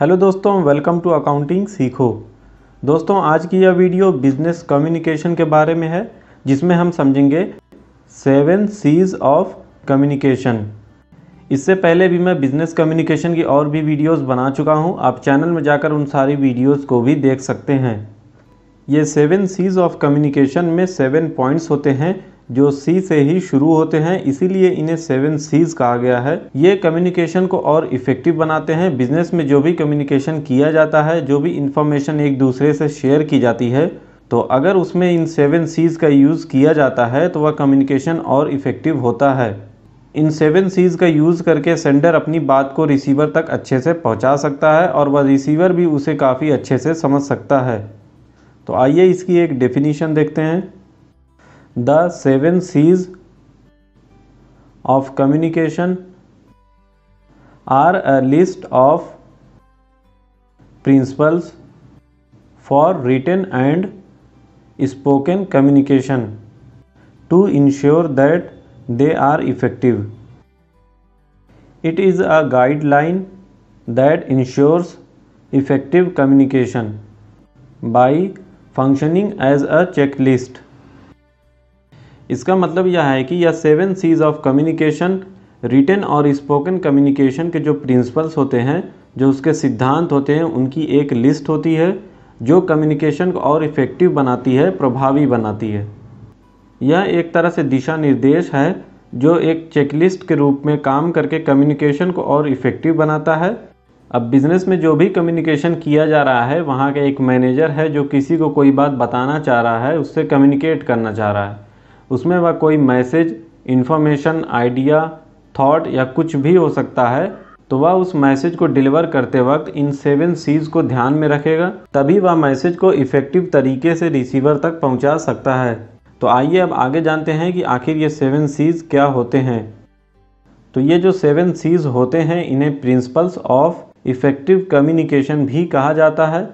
Hello दोस्तों welcome to accounting सीखो दोस्तों आज की यह वीडियो बिजनेस कम्युनिकेशन के बारे में है जिसमें हम समझेंगे सेवन सीज ऑफ कम्युनिकेशन इससे पहले भी मैं बिजनेस कम्युनिकेशन की और भी वीडियोस बना चुका हूं आप चैनल में जाकर उन सारी वीडियोस को भी देख सकते हैं ये सेवन सीज ऑफ कम्युनिकेशन में सेवन पॉइंट्स होते हैं जो सी से ही शुरू होते हैं इसीलिए इन्हें सेवन सीज कहा गया है ये कम्युनिकेशन को और इफेक्टिव बनाते हैं बिजनेस में जो भी कम्युनिकेशन किया जाता है जो भी इंफॉर्मेशन एक दूसरे से शेयर की जाती है तो अगर उसमें इन सेवन सीज का यूज़ किया जाता है तो वह कम्युनिकेशन और इफेक्टिव होता है इन सेवन सीज का यूज़ करके सेंडर अपनी बात को रिसीवर तक अच्छे से पहुंचा सकता है और वह रिसीवर भी उसे काफ़ी अच्छे से समझ सकता है तो आइए इसकी एक डेफिनीशन देखते हैं the seven C's of communication are a list of principles for written and spoken communication to ensure that they are effective. It is a guideline that ensures effective communication by functioning as a checklist. इसका मतलब यह है कि यह seven Cs of communication written और spoken communication के जो principles होते हैं जो उसके सिद्धांत होते हैं उनकी एक लिस्ट होती है जो कम्युनिकेशन को और इफ़ेक्टिव बनाती है प्रभावी बनाती है यह एक तरह से दिशा निर्देश है जो एक चेकलिस्ट के रूप में काम करके कम्युनिकेशन को और इफ़ेक्टिव बनाता है अब बिज़नेस में जो भी कम्युनिकेशन किया जा रहा है वहाँ का एक मैनेजर है जो किसी को कोई बात बताना चाह रहा है उससे कम्युनिकेट करना चाह रहा है उसमें वह कोई मैसेज इन्फॉर्मेशन आइडिया थॉट या कुछ भी हो सकता है तो वह उस मैसेज को डिलीवर करते वक्त इन सेवन सीज को ध्यान में रखेगा तभी वह मैसेज को इफ़ेक्टिव तरीके से रिसीवर तक पहुंचा सकता है तो आइए अब आगे जानते हैं कि आखिर ये सेवन सीज क्या होते हैं तो ये जो सेवन सीज होते हैं इन्हें प्रिंसिपल्स ऑफ इफ़ेक्टिव कम्युनिकेशन भी कहा जाता है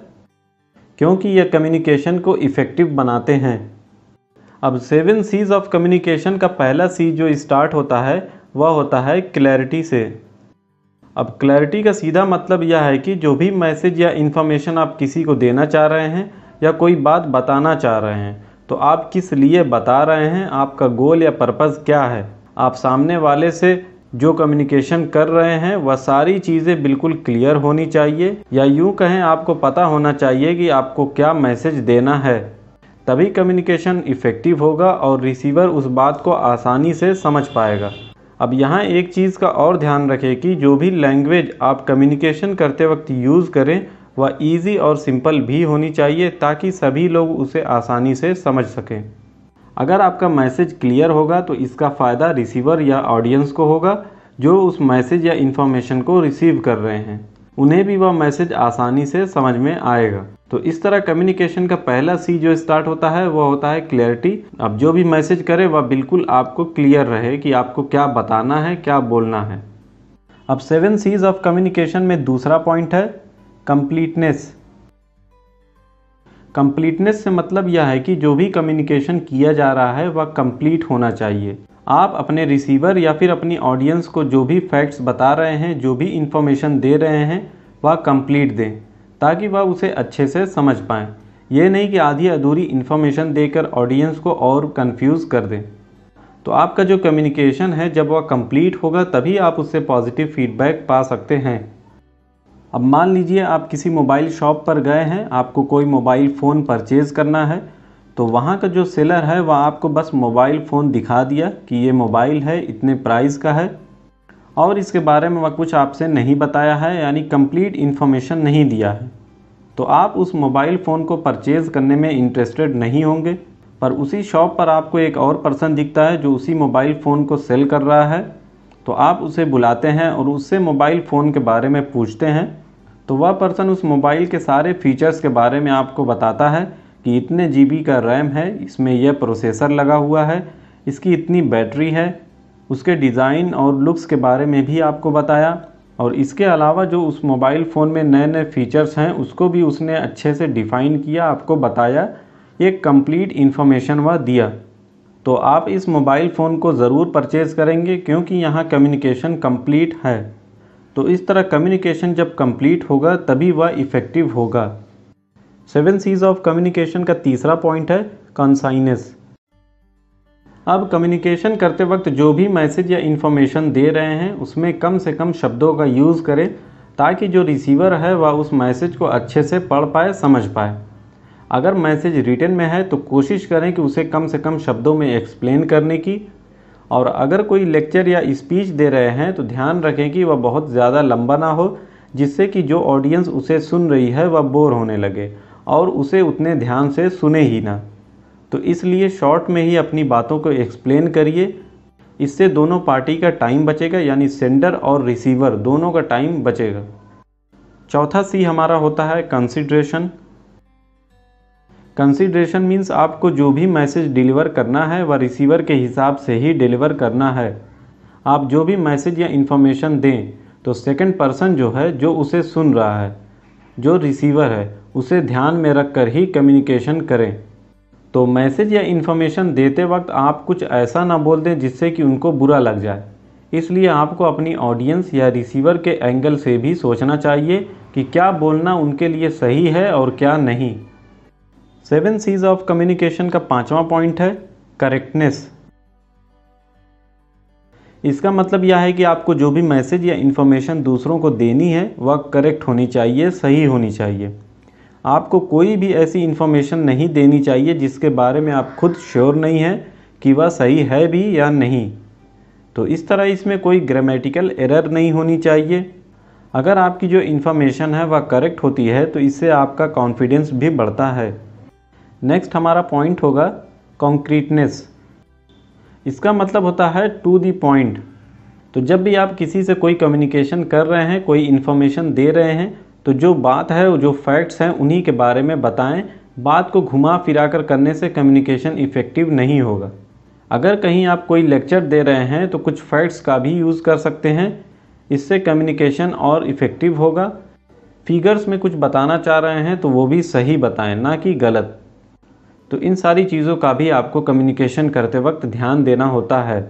क्योंकि ये कम्युनिकेशन को इफ़ेक्टिव बनाते हैं अब सेवन सीज ऑफ कम्युनिकेशन का पहला सी जो स्टार्ट होता है वह होता है क्लैरिटी से अब क्लैरिटी का सीधा मतलब यह है कि जो भी मैसेज या इन्फॉर्मेशन आप किसी को देना चाह रहे हैं या कोई बात बताना चाह रहे हैं तो आप किस लिए बता रहे हैं आपका गोल या पर्पज़ क्या है आप सामने वाले से जो कम्युनिकेशन कर रहे हैं वह सारी चीज़ें बिल्कुल क्लियर होनी चाहिए या यूँ कहें आपको पता होना चाहिए कि आपको क्या मैसेज देना है तभी कम्युनिकेशन इफ़ेक्टिव होगा और रिसीवर उस बात को आसानी से समझ पाएगा अब यहाँ एक चीज़ का और ध्यान रखें कि जो भी लैंग्वेज आप कम्युनिकेशन करते वक्त यूज़ करें वह इजी और सिंपल भी होनी चाहिए ताकि सभी लोग उसे आसानी से समझ सकें अगर आपका मैसेज क्लियर होगा तो इसका फ़ायदा रिसीवर या ऑडियंस को होगा जो उस मैसेज या इन्फॉर्मेशन को रिसीव कर रहे हैं उन्हें भी वह मैसेज आसानी से समझ में आएगा तो इस तरह कम्युनिकेशन का पहला सी जो स्टार्ट होता है वह होता है क्लियरिटी अब जो भी मैसेज करे वह बिल्कुल आपको क्लियर रहे कि आपको क्या बताना है क्या बोलना है अब सेवन सीज ऑफ कम्युनिकेशन में दूसरा पॉइंट है कंप्लीटनेस कंप्लीटनेस से मतलब यह है कि जो भी कम्युनिकेशन किया जा रहा है वह कंप्लीट होना चाहिए आप अपने रिसीवर या फिर अपनी ऑडियंस को जो भी फैक्ट्स बता रहे हैं जो भी इंफॉर्मेशन दे रहे हैं वह कंप्लीट दें ताकि वह उसे अच्छे से समझ पाएँ ये नहीं कि आधी अधूरी इन्फॉर्मेशन देकर ऑडियंस को और कंफ्यूज कर दें तो आपका जो कम्युनिकेशन है जब वह कंप्लीट होगा तभी आप उससे पॉजिटिव फीडबैक पा सकते हैं अब मान लीजिए आप किसी मोबाइल शॉप पर गए हैं आपको कोई मोबाइल फ़ोन परचेज़ करना है तो वहाँ का जो सेलर है वह आपको बस मोबाइल फ़ोन दिखा दिया कि ये मोबाइल है इतने प्राइस का है और इसके बारे में वह कुछ आपसे नहीं बताया है यानी कंप्लीट इन्फॉर्मेशन नहीं दिया है तो आप उस मोबाइल फ़ोन को परचेज़ करने में इंटरेस्टेड नहीं होंगे पर उसी शॉप पर आपको एक और पर्सन दिखता है जो उसी मोबाइल फ़ोन को सेल कर रहा है तो आप उसे बुलाते हैं और उससे मोबाइल फ़ोन के बारे में पूछते हैं तो वह पर्सन उस मोबाइल के सारे फीचर्स के बारे में आपको बताता है कि इतने जी का रैम है इसमें यह प्रोसेसर लगा हुआ है इसकी इतनी बैटरी है उसके डिज़ाइन और लुक्स के बारे में भी आपको बताया और इसके अलावा जो उस मोबाइल फ़ोन में नए नए फीचर्स हैं उसको भी उसने अच्छे से डिफ़ाइन किया आपको बताया एक कंप्लीट इन्फॉर्मेशन वह दिया तो आप इस मोबाइल फ़ोन को ज़रूर परचेज़ करेंगे क्योंकि यहाँ कम्युनिकेशन कंप्लीट है तो इस तरह कम्युनिकेशन जब कंप्लीट होगा तभी वह इफ़ेक्टिव होगा सेवन सीज़ ऑफ कम्युनिकेशन का तीसरा पॉइंट है कंसाइनेस अब कम्युनिकेशन करते वक्त जो भी मैसेज या इन्फॉर्मेशन दे रहे हैं उसमें कम से कम शब्दों का यूज़ करें ताकि जो रिसीवर है वह उस मैसेज को अच्छे से पढ़ पाए समझ पाए अगर मैसेज रिटर्न में है तो कोशिश करें कि उसे कम से कम शब्दों में एक्सप्लेन करने की और अगर कोई लेक्चर या स्पीच दे रहे हैं तो ध्यान रखें कि वह बहुत ज़्यादा लंबा ना हो जिससे कि जो ऑडियंस उसे सुन रही है वह बोर होने लगे और उसे उतने ध्यान से सुने ही ना तो इसलिए शॉर्ट में ही अपनी बातों को एक्सप्लेन करिए इससे दोनों पार्टी का टाइम बचेगा यानी सेंडर और रिसीवर दोनों का टाइम बचेगा चौथा सी हमारा होता है कंसिड्रेशन कंसिड्रेशन मीन्स आपको जो भी मैसेज डिलीवर करना है वह रिसीवर के हिसाब से ही डिलीवर करना है आप जो भी मैसेज या इन्फॉर्मेशन दें तो सेकंड पर्सन जो है जो उसे सुन रहा है जो रिसीवर है उसे ध्यान में रखकर ही कम्युनिकेशन करें तो मैसेज या इन्फॉर्मेशन देते वक्त आप कुछ ऐसा ना बोल दें जिससे कि उनको बुरा लग जाए इसलिए आपको अपनी ऑडियंस या रिसीवर के एंगल से भी सोचना चाहिए कि क्या बोलना उनके लिए सही है और क्या नहीं सेवन सीज ऑफ कम्युनिकेशन का पांचवा पॉइंट है करेक्टनेस इसका मतलब यह है कि आपको जो भी मैसेज या इन्फॉर्मेशन दूसरों को देनी है वह करेक्ट होनी चाहिए सही होनी चाहिए आपको कोई भी ऐसी इन्फॉर्मेशन नहीं देनी चाहिए जिसके बारे में आप खुद श्योर नहीं हैं कि वह सही है भी या नहीं तो इस तरह इसमें कोई ग्रामेटिकल एरर नहीं होनी चाहिए अगर आपकी जो इन्फॉर्मेशन है वह करेक्ट होती है तो इससे आपका कॉन्फिडेंस भी बढ़ता है नेक्स्ट हमारा पॉइंट होगा कॉन्क्रीटनेस इसका मतलब होता है टू दी पॉइंट तो जब भी आप किसी से कोई कम्युनिकेशन कर रहे हैं कोई इन्फॉर्मेशन दे रहे हैं तो जो बात है जो फैक्ट्स हैं उन्हीं के बारे में बताएं बात को घुमा फिरा कर करने से कम्युनिकेशन इफ़ेक्टिव नहीं होगा अगर कहीं आप कोई लेक्चर दे रहे हैं तो कुछ फैक्ट्स का भी यूज़ कर सकते हैं इससे कम्युनिकेशन और इफ़ेक्टिव होगा फिगर्स में कुछ बताना चाह रहे हैं तो वो भी सही बताएं ना कि गलत तो इन सारी चीज़ों का भी आपको कम्युनिकेशन करते वक्त ध्यान देना होता है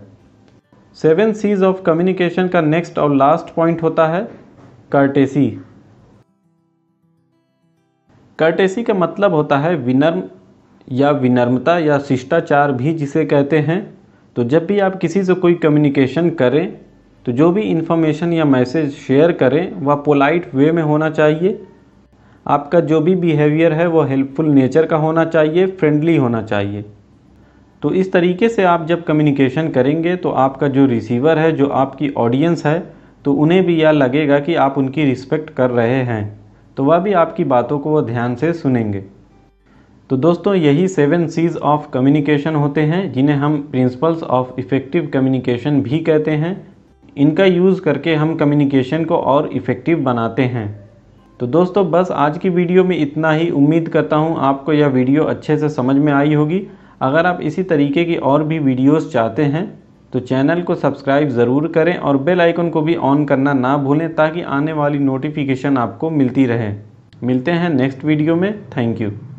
सेवन सीज ऑफ कम्युनिकेशन का नेक्स्ट और लास्ट पॉइंट होता है कर्टेसी कर्टेसी का मतलब होता है विनर्म या विनर्मता या शिष्टाचार भी जिसे कहते हैं तो जब भी आप किसी से कोई कम्युनिकेशन करें तो जो भी इन्फॉर्मेशन या मैसेज शेयर करें वह पोलाइट वे में होना चाहिए आपका जो भी बिहेवियर है वो हेल्पफुल नेचर का होना चाहिए फ्रेंडली होना चाहिए तो इस तरीके से आप जब कम्युनिकेशन करेंगे तो आपका जो रिसीवर है जो आपकी ऑडियंस है तो उन्हें भी यह लगेगा कि आप उनकी रिस्पेक्ट कर रहे हैं तो वह भी आपकी बातों को वो ध्यान से सुनेंगे तो दोस्तों यही सेवन सीज ऑफ कम्युनिकेशन होते हैं जिन्हें हम प्रिंसिपल्स ऑफ इफ़ेक्टिव कम्युनिकेशन भी कहते हैं इनका यूज़ करके हम कम्युनिकेशन को और इफ़ेक्टिव बनाते हैं तो दोस्तों बस आज की वीडियो में इतना ही उम्मीद करता हूँ आपको यह वीडियो अच्छे से समझ में आई होगी अगर आप इसी तरीके की और भी वीडियोस चाहते हैं तो चैनल को सब्सक्राइब ज़रूर करें और बेल आइकन को भी ऑन करना ना भूलें ताकि आने वाली नोटिफिकेशन आपको मिलती रहे मिलते हैं नेक्स्ट वीडियो में थैंक यू